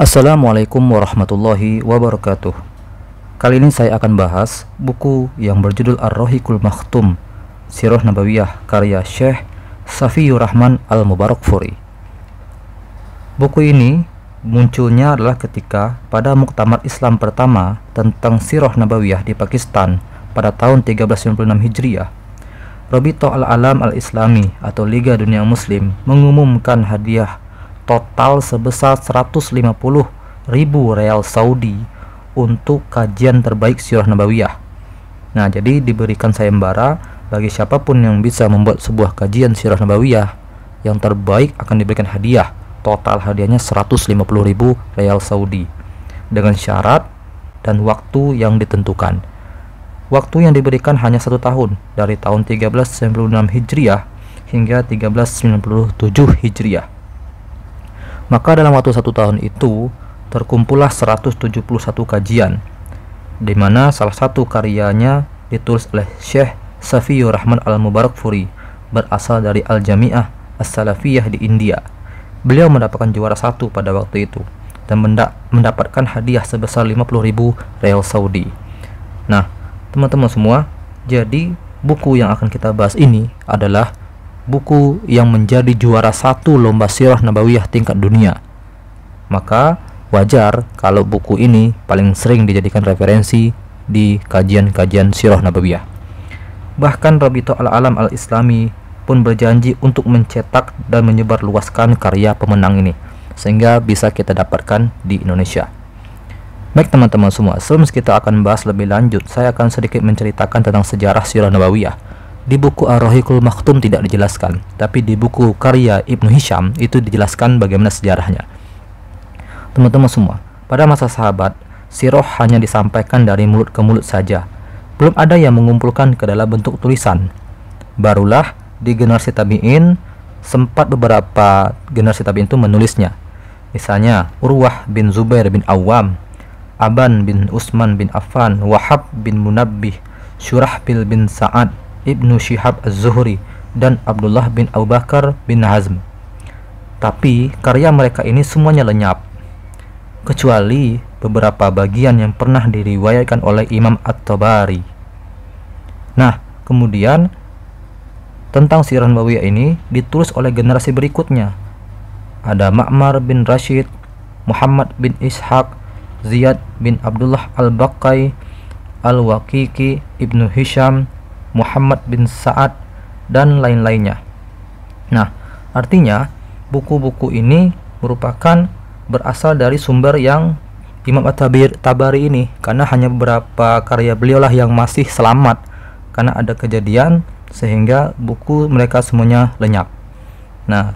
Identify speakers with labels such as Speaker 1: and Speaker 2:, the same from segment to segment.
Speaker 1: Assalamualaikum warahmatullahi wabarakatuh Kali ini saya akan bahas buku yang berjudul Ar-Rohikul Makhtum Sirah Nabawiyah karya Syekh Safiyur Rahman Al-Mubarak Furi Buku ini munculnya adalah ketika pada Muktamar Islam pertama tentang Sirah Nabawiyah di Pakistan pada tahun 1396 Hijriah Robito Al-Alam Al-Islami atau Liga Dunia Muslim mengumumkan hadiah total sebesar 150 ribu real Saudi untuk kajian terbaik Sirah Nabawiyah. Nah, jadi diberikan sayembara bagi siapapun yang bisa membuat sebuah kajian Sirah Nabawiyah yang terbaik akan diberikan hadiah. Total hadiahnya 150 ribu real Saudi dengan syarat dan waktu yang ditentukan. Waktu yang diberikan hanya satu tahun dari tahun 1396 Hijriah hingga 1397 Hijriah. Maka dalam waktu satu tahun itu terkumpullah 171 kajian, di mana salah satu karyanya ditulis oleh Syekh Safiur Rahman Al-Mubarak Furi berasal dari Al-Jami'ah As-Salafiyah di India. Beliau mendapatkan juara satu pada waktu itu dan mendapatkan hadiah sebesar 50.000 real Saudi. Nah, teman-teman semua, jadi buku yang akan kita bahas ini adalah buku yang menjadi juara satu lomba sirah nabawiyah tingkat dunia. Maka wajar kalau buku ini paling sering dijadikan referensi di kajian-kajian sirah nabawiyah. Bahkan Rabito Al-Alam Al-Islami pun berjanji untuk mencetak dan menyebarluaskan karya pemenang ini sehingga bisa kita dapatkan di Indonesia. Baik teman-teman semua, sebelum kita akan bahas lebih lanjut, saya akan sedikit menceritakan tentang sejarah sirah nabawiyah di buku ar rahiqul Maktum tidak dijelaskan, tapi di buku karya Ibnu Hisham itu dijelaskan bagaimana sejarahnya. Teman-teman semua, pada masa sahabat, siroh hanya disampaikan dari mulut ke mulut saja. Belum ada yang mengumpulkan ke dalam bentuk tulisan. Barulah di generasi tabi'in, sempat beberapa generasi tabi'in itu menulisnya. Misalnya, Urwah bin Zubair bin Awam, Aban bin Usman bin Affan, Wahab bin Munabbih, Syurahbil bin Sa'ad, Ibnu Syihab Az-Zuhri dan Abdullah bin Abu Bakar bin Hazm. Tapi karya mereka ini semuanya lenyap kecuali beberapa bagian yang pernah diriwayatkan oleh Imam At-Tabari. Nah, kemudian tentang sirah Nabawiyah ini ditulis oleh generasi berikutnya. Ada Ma'mar bin Rashid, Muhammad bin Ishaq, Ziyad bin Abdullah Al-Baqai, Al-Waqiqi, Ibnu Hisham, Muhammad bin Sa'ad, dan lain-lainnya. Nah, artinya buku-buku ini merupakan berasal dari sumber yang Imam At-Tabari Tabari ini karena hanya beberapa karya beliaulah yang masih selamat karena ada kejadian sehingga buku mereka semuanya lenyap. Nah,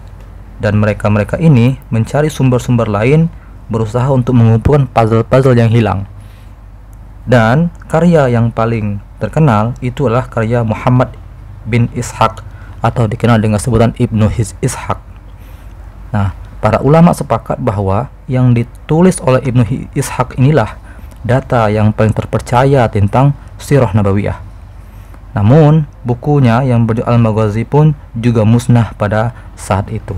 Speaker 1: dan mereka-mereka ini mencari sumber-sumber lain berusaha untuk mengumpulkan puzzle-puzzle yang hilang. Dan karya yang paling terkenal itu adalah karya Muhammad bin Ishaq atau dikenal dengan sebutan Ibnu Ishaq. Nah, para ulama sepakat bahwa yang ditulis oleh Ibnu Ishaq inilah data yang paling terpercaya tentang Sirah Nabawiyah. Namun, bukunya yang berjudul Al-Maghazi pun juga musnah pada saat itu.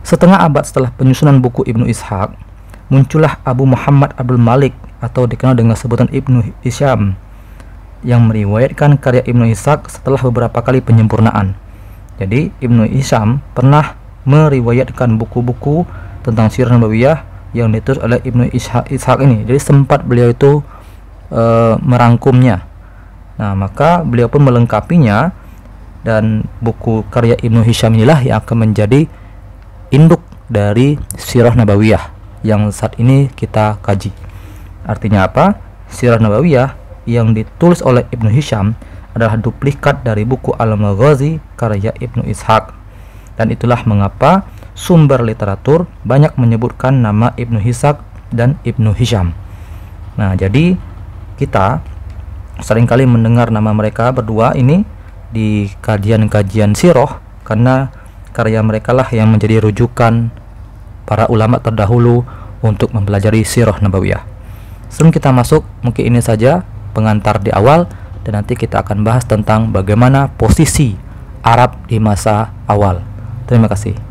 Speaker 1: Setengah abad setelah penyusunan buku Ibnu Ishaq, muncullah Abu Muhammad Abdul Malik atau dikenal dengan sebutan Ibnu Isyam yang meriwayatkan karya Ibnu Ishaq setelah beberapa kali penyempurnaan. Jadi Ibnu Isham pernah meriwayatkan buku-buku tentang sirah nabawiyah yang ditulis oleh Ibnu Ishaq, ini. Jadi sempat beliau itu e, merangkumnya. Nah, maka beliau pun melengkapinya dan buku karya Ibnu Hisham inilah yang akan menjadi induk dari sirah nabawiyah yang saat ini kita kaji. Artinya apa? Sirah nabawiyah yang ditulis oleh Ibnu Hisham adalah duplikat dari buku Al-Maghazi karya Ibnu Ishaq. Dan itulah mengapa sumber literatur banyak menyebutkan nama Ibnu Hisham dan Ibnu Hisham. Nah, jadi kita seringkali mendengar nama mereka berdua ini di kajian-kajian siroh karena karya mereka lah yang menjadi rujukan para ulama terdahulu untuk mempelajari siroh nabawiyah. Sebelum kita masuk, mungkin ini saja pengantar di awal dan nanti kita akan bahas tentang bagaimana posisi Arab di masa awal. Terima kasih.